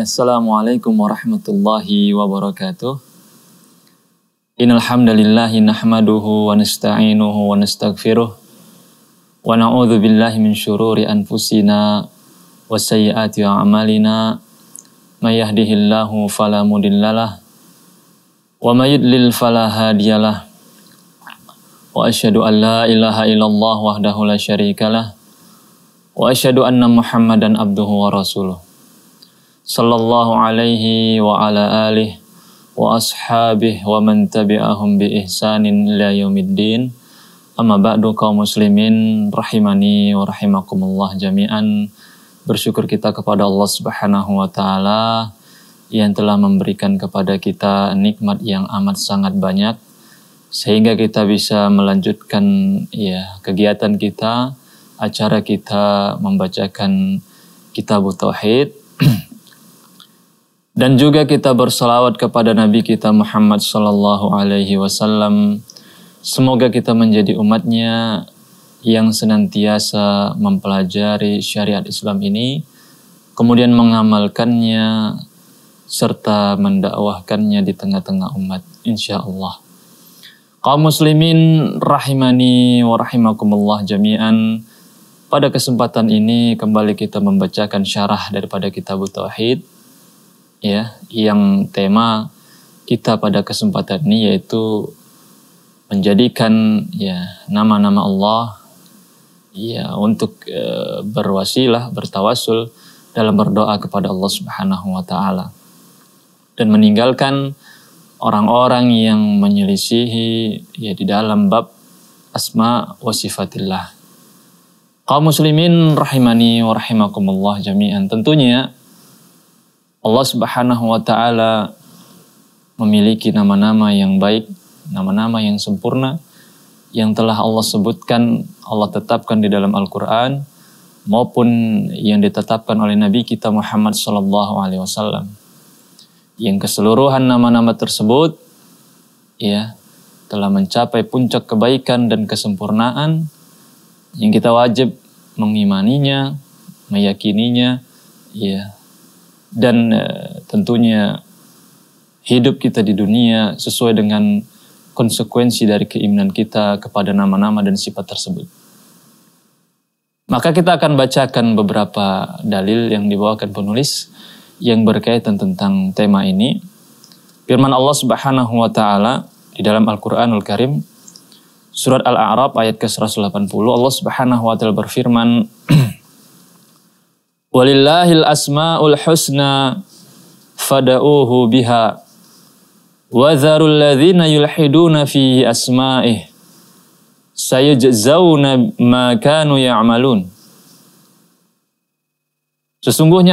Assalamualaikum warahmatullahi wabarakatuh. Innal hamdalillahi nahmaduhu wa nasta'inuhu wa nasta'gfiruh wa na'udhu billahi min syururi anfusina wa sayyiati a'malina may yahdihillahu fala wa may yudlil fala hadiyalah wa asyhadu an ilaha illallah wahdahu la syarikalah wa asyhadu anna muhammadan abduhu wa rasuluh sallallahu alaihi wa ala wa ashabihi wa man tabi'ahum bi ihsanin la yaumiddin kaum muslimin rahimani wa jami'an bersyukur kita kepada Allah Subhanahu wa taala yang telah memberikan kepada kita nikmat yang amat sangat banyak sehingga kita bisa melanjutkan ya kegiatan kita, acara kita membacakan kitab tauhid dan juga kita berselawat kepada Nabi kita Muhammad sallallahu alaihi wasallam. Semoga kita menjadi umatnya yang senantiasa mempelajari syariat Islam ini, kemudian mengamalkannya serta mendakwahkannya di tengah-tengah umat insya Allah. Kaum muslimin rahimani wa rahimakumullah jami'an. Pada kesempatan ini kembali kita membacakan syarah daripada kitab Tauhid ya yang tema kita pada kesempatan ini yaitu menjadikan ya nama-nama Allah ya untuk e, berwasilah, bertawasul dalam berdoa kepada Allah Subhanahu wa taala dan meninggalkan orang-orang yang menyelisihi ya di dalam bab asma wa sifatillah. Kaum muslimin rahimani wa rahimakumullah jami'an. Tentunya Allah Subhanahu wa taala memiliki nama-nama yang baik, nama-nama yang sempurna yang telah Allah sebutkan, Allah tetapkan di dalam Al-Quran, maupun yang ditetapkan oleh Nabi kita Muhammad SAW Yang keseluruhan nama-nama tersebut, ya, telah mencapai puncak kebaikan dan kesempurnaan yang kita wajib mengimaninya, meyakininya, ya, dan eh, tentunya hidup kita di dunia sesuai dengan konsekuensi dari keimanan kita kepada nama-nama dan sifat tersebut. Maka kita akan bacakan beberapa dalil yang dibawakan penulis yang berkaitan tentang tema ini. Firman Allah Subhanahu wa taala di dalam Al-Qur'anul Karim surat Al-A'raf ayat ke-180 Allah Subhanahu wa taala berfirman Walillahil asmaul husna fad'uhu biha Sesungguhnya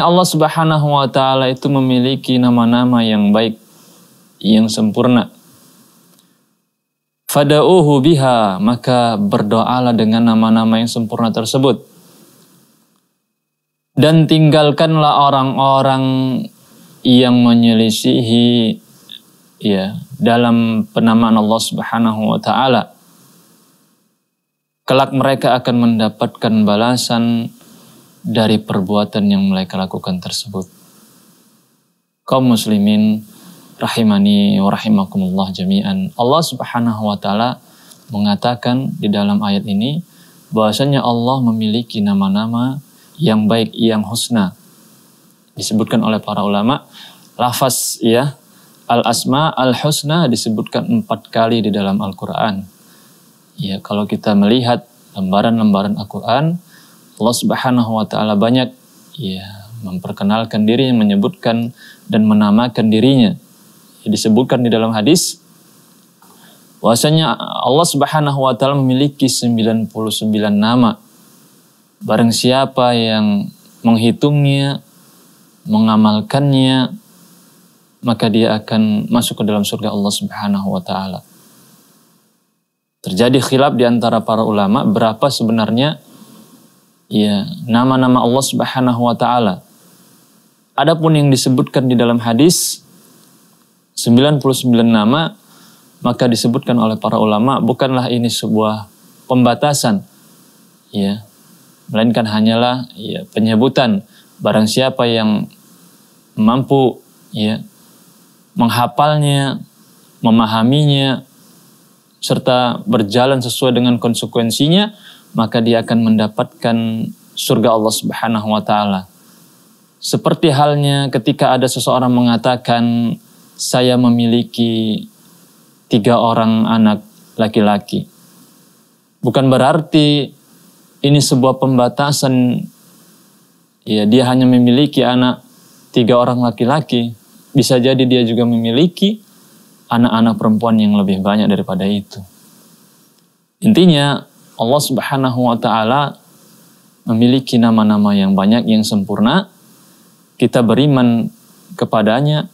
Allah Subhanahu wa taala itu memiliki nama-nama yang baik, yang sempurna. Fada'uhu biha, maka berdoalah dengan nama-nama yang sempurna tersebut. Dan tinggalkanlah orang-orang yang menyelisihi ya dalam penamaan Allah Subhanahu wa taala kelak mereka akan mendapatkan balasan dari perbuatan yang mereka lakukan tersebut. Kaum muslimin rahimani wa rahimakumullah jami'an. Allah Subhanahu wa taala mengatakan di dalam ayat ini bahwasanya Allah memiliki nama-nama yang baik yang husna. Disebutkan oleh para ulama lafaz ya Al-Asma Al-Husna disebutkan empat kali di dalam Al-Quran. Ya, kalau kita melihat lembaran-lembaran Al-Quran, Allah Subhanahu wa Ta'ala banyak ya, memperkenalkan diri, menyebutkan dan menamakan dirinya. Ya, disebutkan di dalam hadis, bahwasanya Allah Subhanahu wa Ta'ala memiliki 99 nama. Barang siapa yang menghitungnya, mengamalkannya, maka dia akan masuk ke dalam surga Allah Subhanahu wa taala. Terjadi khilaf di antara para ulama berapa sebenarnya ya nama-nama Allah Subhanahu wa taala. Adapun yang disebutkan di dalam hadis 99 nama maka disebutkan oleh para ulama bukanlah ini sebuah pembatasan ya melainkan hanyalah ya penyebutan barang siapa yang mampu ya menghafalnya, memahaminya, serta berjalan sesuai dengan konsekuensinya, maka dia akan mendapatkan surga Allah Subhanahu wa taala. Seperti halnya ketika ada seseorang mengatakan saya memiliki tiga orang anak laki-laki. Bukan berarti ini sebuah pembatasan ya dia hanya memiliki anak tiga orang laki-laki bisa jadi dia juga memiliki anak-anak perempuan yang lebih banyak daripada itu. Intinya Allah Subhanahu wa taala memiliki nama-nama yang banyak yang sempurna. Kita beriman kepadanya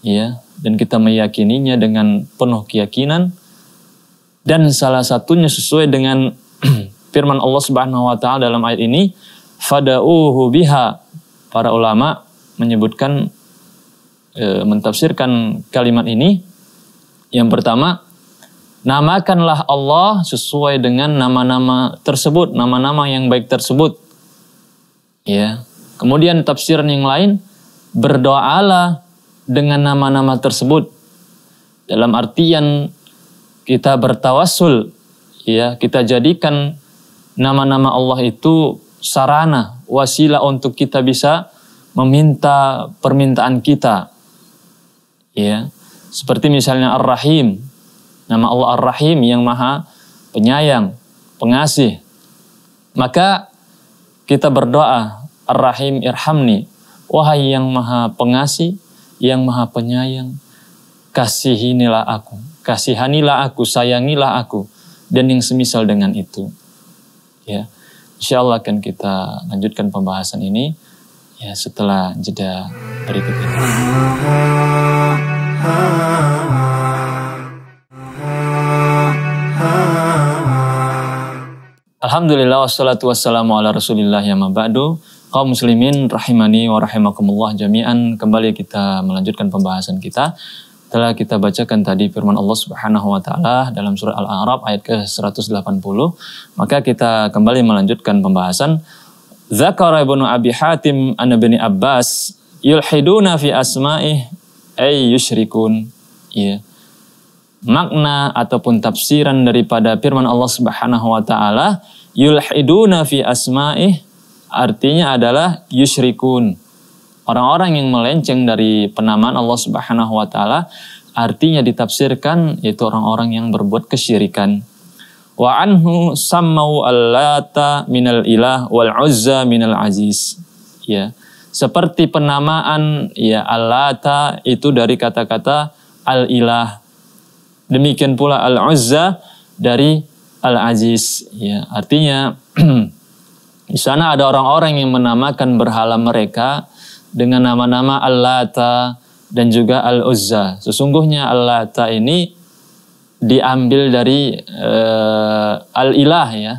ya dan kita meyakininya dengan penuh keyakinan dan salah satunya sesuai dengan firman Allah Subhanahu wa taala dalam ayat ini fada'uhu biha para ulama menyebutkan e, mentafsirkan kalimat ini. Yang pertama, namakanlah Allah sesuai dengan nama-nama tersebut, nama-nama yang baik tersebut. Ya. Kemudian tafsiran yang lain, berdoalah dengan nama-nama tersebut. Dalam artian kita bertawasul ya, kita jadikan nama-nama Allah itu sarana, wasilah untuk kita bisa meminta permintaan kita ya seperti misalnya Ar-Rahim nama Allah Ar-Rahim yang maha penyayang pengasih maka kita berdoa Ar-Rahim irhamni wahai yang maha pengasih yang maha penyayang kasihinilah aku kasihanilah aku sayangilah aku dan yang semisal dengan itu ya insyaallah akan kita lanjutkan pembahasan ini ya setelah jeda berikut ini. Alhamdulillah wassalatu wassalamu ala rasulillah ya mabadu. Kaum muslimin rahimani wa rahimakumullah jami'an. Kembali kita melanjutkan pembahasan kita telah kita bacakan tadi firman Allah Subhanahu wa taala dalam surah Al-A'raf ayat ke-180. Maka kita kembali melanjutkan pembahasan Zakara ibnu Abi Hatim an ibni Abbas yulhiduna fi asma'ih ay yusyrikun. Iya. Makna ataupun tafsiran daripada firman Allah Subhanahu wa taala yulhiduna fi asma'ih artinya adalah yusyrikun. Orang-orang yang melenceng dari penamaan Allah Subhanahu wa taala artinya ditafsirkan yaitu orang-orang yang berbuat kesyirikan. Wa anhu sammau allata minal ilah wal uzza minal aziz. Ya. Seperti penamaan ya allata itu dari kata-kata al ilah. Demikian pula al uzza dari al aziz. Ya, artinya di sana ada orang-orang yang menamakan berhala mereka dengan nama-nama al-lata dan juga al-uzza. Sesungguhnya al-lata ini diambil dari uh, al-ilah ya.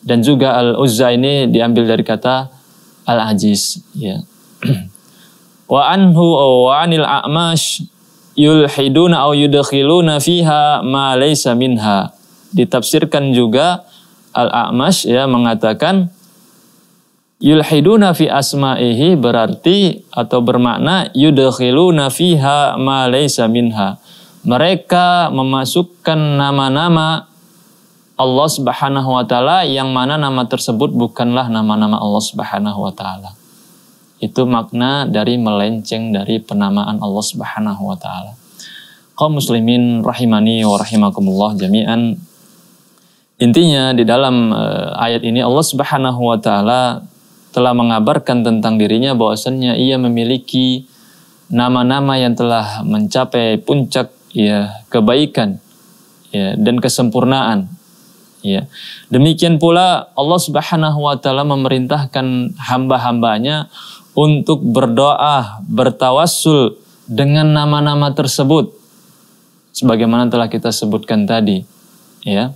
Dan juga al-uzza ini diambil dari kata al-ajiz ya. Wa anhu wa anil a'mash yulhiduna au yudkhiluna fiha ma laysa minha. Ditafsirkan juga al-a'mash ya mengatakan Yulhiduna fi asma'ihi berarti atau bermakna yudkhiluna fiha ma laysa minha mereka memasukkan nama-nama Allah Subhanahu wa taala yang mana nama tersebut bukanlah nama-nama Allah Subhanahu wa taala. Itu makna dari melenceng dari penamaan Allah Subhanahu wa taala. Kaum muslimin rahimani wa rahimakumullah jami'an. Intinya di dalam eh, ayat ini Allah Subhanahu wa taala telah mengabarkan tentang dirinya bahwasanya ia memiliki nama-nama yang telah mencapai puncak ya kebaikan ya dan kesempurnaan ya demikian pula Allah Subhanahu wa taala memerintahkan hamba-hambanya untuk berdoa bertawassul dengan nama-nama tersebut sebagaimana telah kita sebutkan tadi ya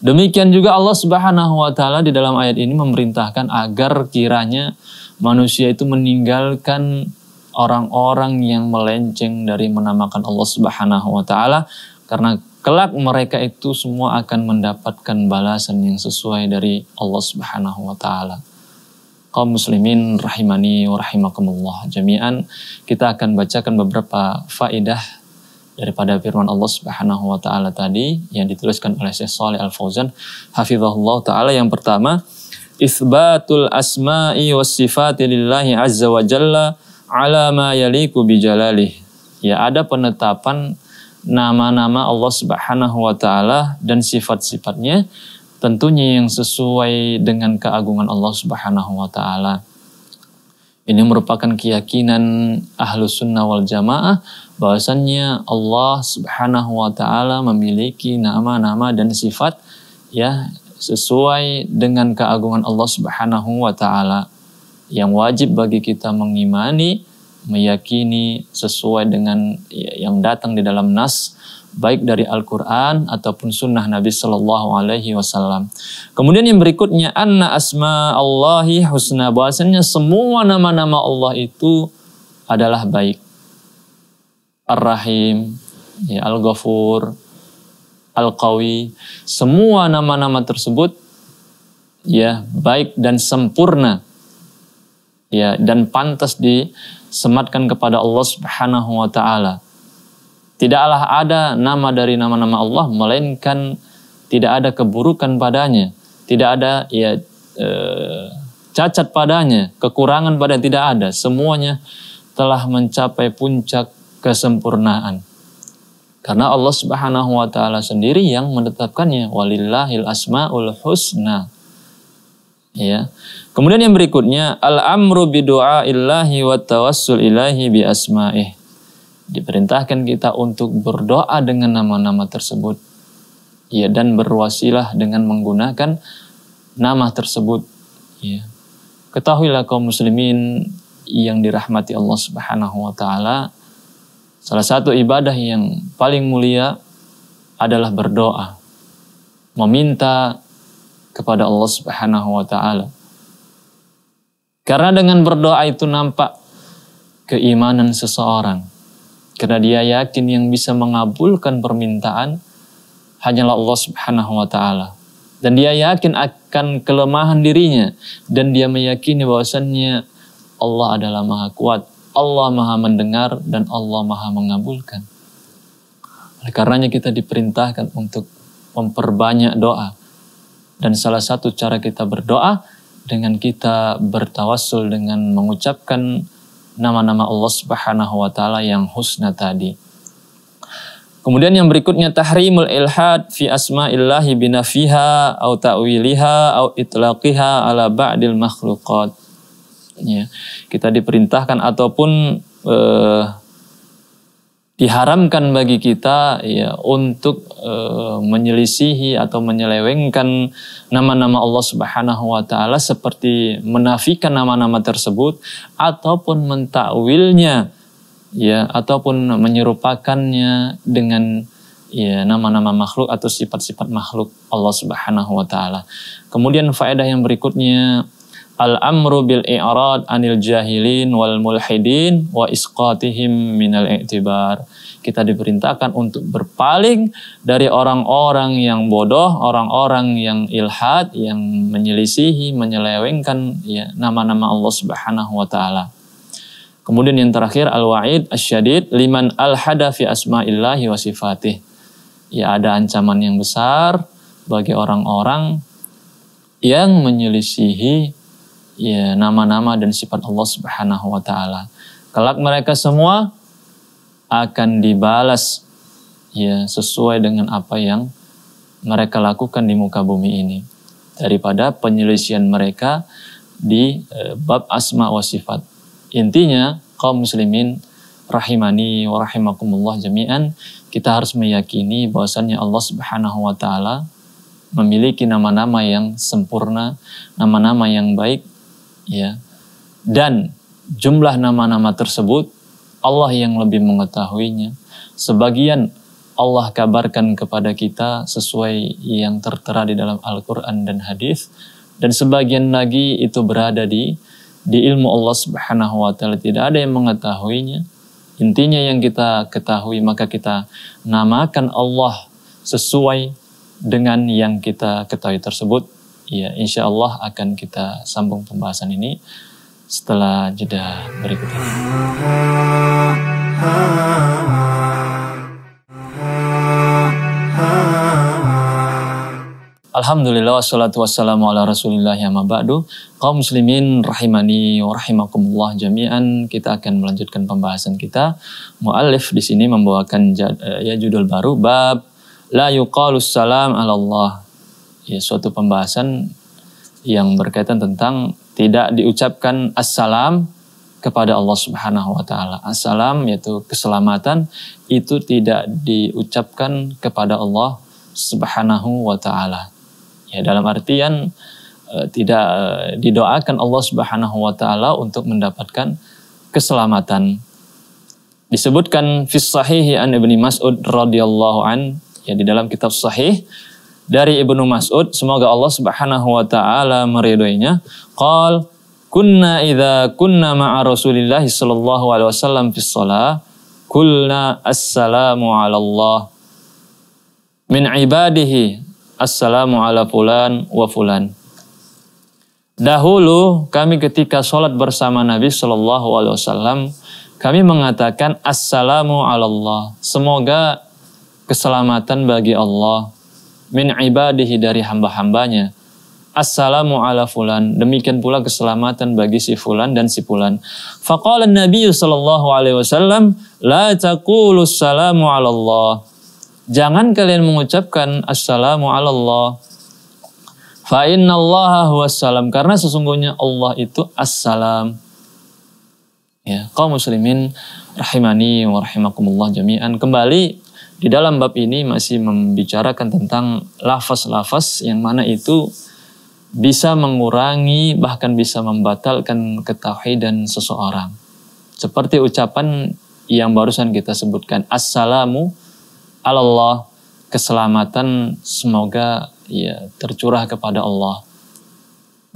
Demikian juga Allah Subhanahu wa taala di dalam ayat ini memerintahkan agar kiranya manusia itu meninggalkan orang-orang yang melenceng dari menamakan Allah Subhanahu wa taala karena kelak mereka itu semua akan mendapatkan balasan yang sesuai dari Allah Subhanahu wa taala. Kaum muslimin rahimani wa rahimakumullah jami'an, kita akan bacakan beberapa faedah daripada firman Allah Subhanahu wa taala tadi yang dituliskan oleh Syekh Saleh Al Fauzan hafizahullah taala yang pertama isbatul asma'i was sifati lillahi azza wa jalla ala ma yaliku bijalalih. Ya ada penetapan nama-nama Allah Subhanahu wa taala dan sifat-sifatnya tentunya yang sesuai dengan keagungan Allah Subhanahu wa taala. Ini merupakan keyakinan ahlu sunnah wal jamaah bahwasannya Allah subhanahu wa ta'ala memiliki nama-nama dan sifat ya sesuai dengan keagungan Allah subhanahu wa ta'ala yang wajib bagi kita mengimani, meyakini sesuai dengan yang datang di dalam nas baik dari Al-Quran ataupun sunnah Nabi saw. Alaihi Wasallam. Kemudian yang berikutnya, anna asma Allahi husna. Bahasanya semua nama-nama Allah itu adalah baik. Ar-Rahim, ya, Al-Ghafur, Al-Qawi. Semua nama-nama tersebut ya baik dan sempurna ya dan pantas disematkan kepada Allah Subhanahu wa taala. Tidaklah ada nama dari nama-nama Allah melainkan tidak ada keburukan padanya, tidak ada ya e, cacat padanya, kekurangan pada tidak ada. Semuanya telah mencapai puncak kesempurnaan. Karena Allah Subhanahu wa taala sendiri yang menetapkannya walillahil asmaul husna. Ya. Kemudian yang berikutnya al-amru bi illahi wa tawassul ilahi bi asma'ih. Diperintahkan kita untuk berdoa dengan nama-nama tersebut. Ya dan berwasilah dengan menggunakan nama tersebut. Ya. Ketahuilah kaum muslimin yang dirahmati Allah Subhanahu wa taala salah satu ibadah yang paling mulia adalah berdoa meminta kepada Allah Subhanahu wa taala karena dengan berdoa itu nampak keimanan seseorang. Karena dia yakin yang bisa mengabulkan permintaan hanyalah Allah Subhanahu wa taala. Dan dia yakin akan kelemahan dirinya dan dia meyakini bahwasannya Allah adalah maha kuat, Allah maha mendengar dan Allah maha mengabulkan. Oleh karenanya kita diperintahkan untuk memperbanyak doa. Dan salah satu cara kita berdoa dengan kita bertawassul dengan mengucapkan nama-nama Allah Subhanahu wa taala yang husna tadi. Kemudian yang berikutnya tahrimul ilhad fi asma'illahi binafiha au ta'wiliha au itlaqiha ala ba'dil makhluqat. Ya, kita diperintahkan ataupun eh, diharamkan bagi kita ya untuk e, menyelisihi atau menyelewengkan nama-nama Allah Subhanahu wa taala seperti menafikan nama-nama tersebut ataupun mentakwilnya ya ataupun menyerupakannya dengan ya nama-nama makhluk atau sifat-sifat makhluk Allah Subhanahu wa taala. Kemudian faedah yang berikutnya al-amru bil i'rad anil jahilin wal mulhidin wa isqatihim minal i'tibar. Kita diperintahkan untuk berpaling dari orang-orang yang bodoh, orang-orang yang ilhad, yang menyelisihi, menyelewengkan ya, nama-nama Allah Subhanahu wa taala. Kemudian yang terakhir al-wa'id asyadid liman al-hada fi asma'illahi wa sifatih. Ya ada ancaman yang besar bagi orang-orang yang menyelisihi ya nama-nama dan sifat Allah Subhanahu wa taala. Kelak mereka semua akan dibalas ya sesuai dengan apa yang mereka lakukan di muka bumi ini daripada penyelisian mereka di e, bab asma wa sifat. Intinya kaum muslimin rahimani wa rahimakumullah jami'an kita harus meyakini bahwasannya Allah Subhanahu wa taala memiliki nama-nama yang sempurna, nama-nama yang baik ya. Dan jumlah nama-nama tersebut Allah yang lebih mengetahuinya. Sebagian Allah kabarkan kepada kita sesuai yang tertera di dalam Al-Qur'an dan hadis dan sebagian lagi itu berada di di ilmu Allah Subhanahu wa taala tidak ada yang mengetahuinya. Intinya yang kita ketahui maka kita namakan Allah sesuai dengan yang kita ketahui tersebut ya insya Allah akan kita sambung pembahasan ini setelah jeda berikut ini. Alhamdulillah wassalatu wassalamu ala rasulillah ya mabadu kaum muslimin rahimani wa rahimakumullah jami'an kita akan melanjutkan pembahasan kita mu'alif di sini membawakan eh, ya judul baru bab la yuqalu salam ala Allah ya, suatu pembahasan yang berkaitan tentang tidak diucapkan assalam kepada Allah Subhanahu wa taala. Assalam yaitu keselamatan itu tidak diucapkan kepada Allah Subhanahu wa taala. Ya dalam artian e, tidak e, didoakan Allah Subhanahu wa taala untuk mendapatkan keselamatan. Disebutkan fi sahihi an Ibnu Mas'ud radhiyallahu an ya di dalam kitab sahih dari Ibnu Mas'ud semoga Allah Subhanahu wa taala meridhoinya qol kunna idza kunna ma'a Rasulillah sallallahu alaihi wasallam fi shalah kulna assalamu ala Allah min ibadihi assalamu ala fulan wa fulan Dahulu kami ketika sholat bersama Nabi Sallallahu Alaihi Wasallam kami mengatakan assalamu ala Allah. Semoga keselamatan bagi Allah min ibadihi dari hamba-hambanya. Assalamu ala fulan. Demikian pula keselamatan bagi si fulan dan si fulan. Faqala Nabi sallallahu alaihi wasallam, la taqulu assalamu ala Allah. Jangan kalian mengucapkan assalamu ala Allah. Fa inna Allah salam. karena sesungguhnya Allah itu assalam. Ya, kaum muslimin rahimani wa rahimakumullah jami'an. Kembali di dalam bab ini masih membicarakan tentang lafaz-lafaz yang mana itu bisa mengurangi bahkan bisa membatalkan ketahui dan seseorang. Seperti ucapan yang barusan kita sebutkan, Assalamu Allah, keselamatan semoga ya tercurah kepada Allah.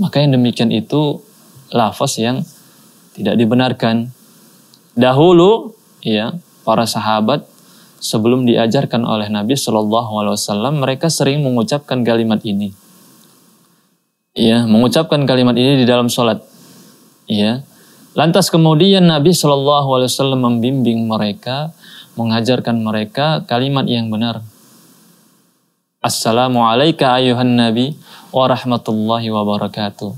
Maka yang demikian itu lafaz yang tidak dibenarkan. Dahulu ya para sahabat sebelum diajarkan oleh Nabi Shallallahu Alaihi Wasallam, mereka sering mengucapkan kalimat ini. Ya, mengucapkan kalimat ini di dalam sholat. Ya, lantas kemudian Nabi Shallallahu Alaihi Wasallam membimbing mereka, mengajarkan mereka kalimat yang benar. Assalamualaikum ayuhan Nabi warahmatullahi wabarakatuh.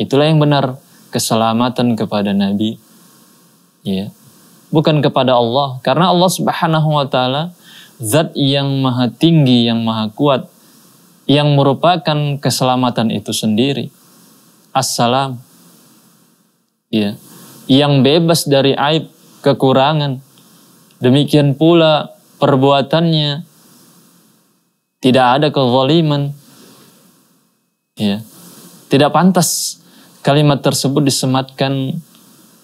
Itulah yang benar keselamatan kepada Nabi. Ya bukan kepada Allah karena Allah Subhanahu wa taala zat yang maha tinggi yang maha kuat yang merupakan keselamatan itu sendiri. Assalam. Ya. Yang bebas dari aib, kekurangan. Demikian pula perbuatannya tidak ada kezaliman. Ya. Tidak pantas kalimat tersebut disematkan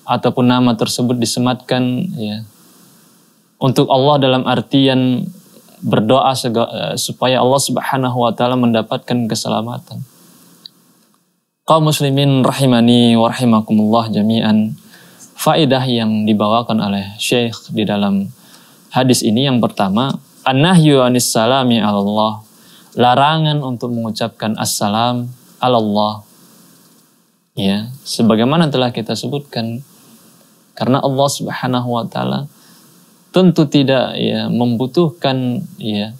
ataupun nama tersebut disematkan ya untuk Allah dalam artian berdoa eh, supaya Allah Subhanahu wa taala mendapatkan keselamatan. Kaum muslimin rahimani wa rahimakumullah jami'an. Faedah yang dibawakan oleh Syekh di dalam hadis ini yang pertama, annahyu anis salami Allah. Larangan untuk mengucapkan assalam Allah. Ya, sebagaimana telah kita sebutkan karena Allah Subhanahu wa taala tentu tidak ya membutuhkan ya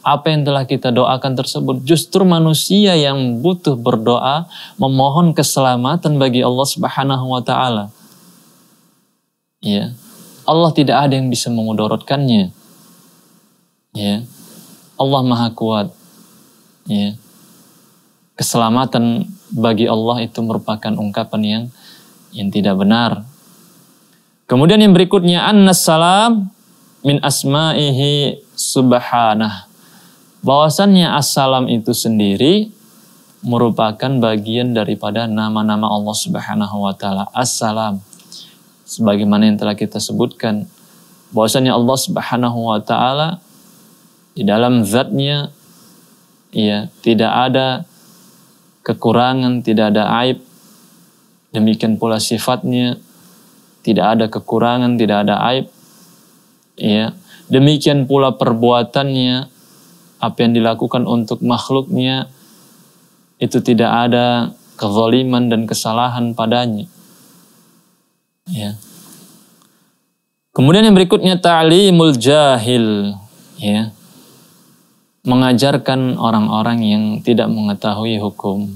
apa yang telah kita doakan tersebut. Justru manusia yang butuh berdoa memohon keselamatan bagi Allah Subhanahu wa taala. Ya. Allah tidak ada yang bisa memudorotkannya. Ya. Allah Maha Kuat. Ya. Keselamatan bagi Allah itu merupakan ungkapan yang yang tidak benar Kemudian yang berikutnya annas salam min asma'ihi subhanah. Bahwasannya assalam itu sendiri merupakan bagian daripada nama-nama Allah Subhanahu wa taala. Assalam sebagaimana yang telah kita sebutkan bahwasanya Allah Subhanahu wa taala di dalam zatnya ya tidak ada kekurangan, tidak ada aib. Demikian pula sifatnya tidak ada kekurangan, tidak ada aib. Ya. Demikian pula perbuatannya, apa yang dilakukan untuk makhluknya itu tidak ada kezaliman dan kesalahan padanya. Ya. Kemudian yang berikutnya ta'limul jahil, ya. Mengajarkan orang-orang yang tidak mengetahui hukum.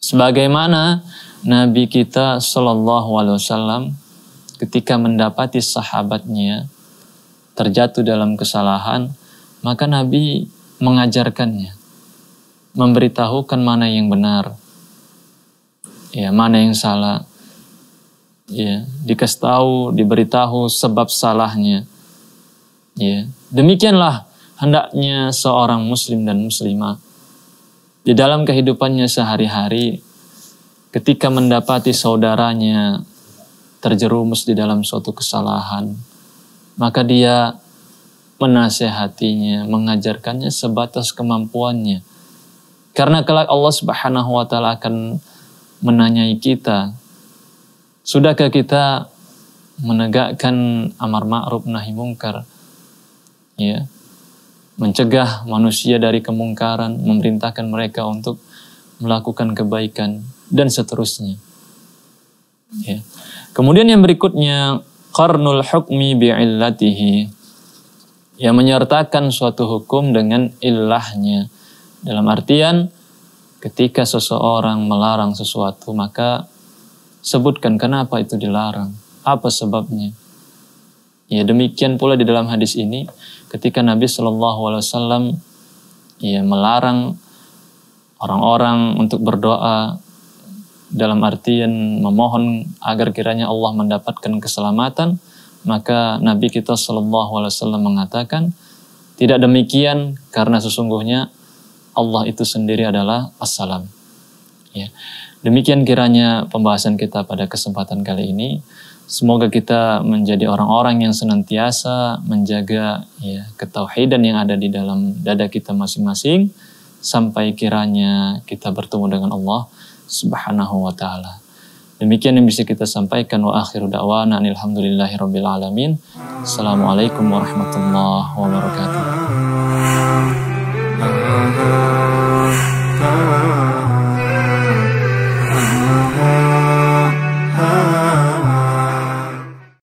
Sebagaimana Nabi kita Shallallahu Alaihi Wasallam ketika mendapati sahabatnya terjatuh dalam kesalahan, maka Nabi mengajarkannya, memberitahukan mana yang benar, ya mana yang salah, ya dikasih tahu, diberitahu sebab salahnya, ya demikianlah hendaknya seorang Muslim dan Muslimah di dalam kehidupannya sehari-hari ketika mendapati saudaranya terjerumus di dalam suatu kesalahan, maka dia menasehatinya, mengajarkannya sebatas kemampuannya. Karena kelak Allah Subhanahu wa taala akan menanyai kita, sudahkah kita menegakkan amar ma'ruf nahi mungkar? Ya. Mencegah manusia dari kemungkaran, memerintahkan mereka untuk melakukan kebaikan, dan seterusnya. Ya. Kemudian yang berikutnya, qarnul hukmi bi'illatihi. Yang menyertakan suatu hukum dengan illahnya. Dalam artian, ketika seseorang melarang sesuatu, maka sebutkan kenapa itu dilarang. Apa sebabnya? Ya demikian pula di dalam hadis ini, ketika Nabi Shallallahu Alaihi Wasallam ya melarang orang-orang untuk berdoa dalam artian memohon agar kiranya Allah mendapatkan keselamatan, maka Nabi kita Shallallahu Alaihi Wasallam mengatakan tidak demikian karena sesungguhnya Allah itu sendiri adalah assalam. Ya. Demikian kiranya pembahasan kita pada kesempatan kali ini. Semoga kita menjadi orang-orang yang senantiasa menjaga ya, ketauhidan yang ada di dalam dada kita masing-masing sampai kiranya kita bertemu dengan Allah Subhanahu wa taala. Demikian yang bisa kita sampaikan wa akhiru da'wana alhamdulillahi alamin. Assalamualaikum warahmatullahi wabarakatuh.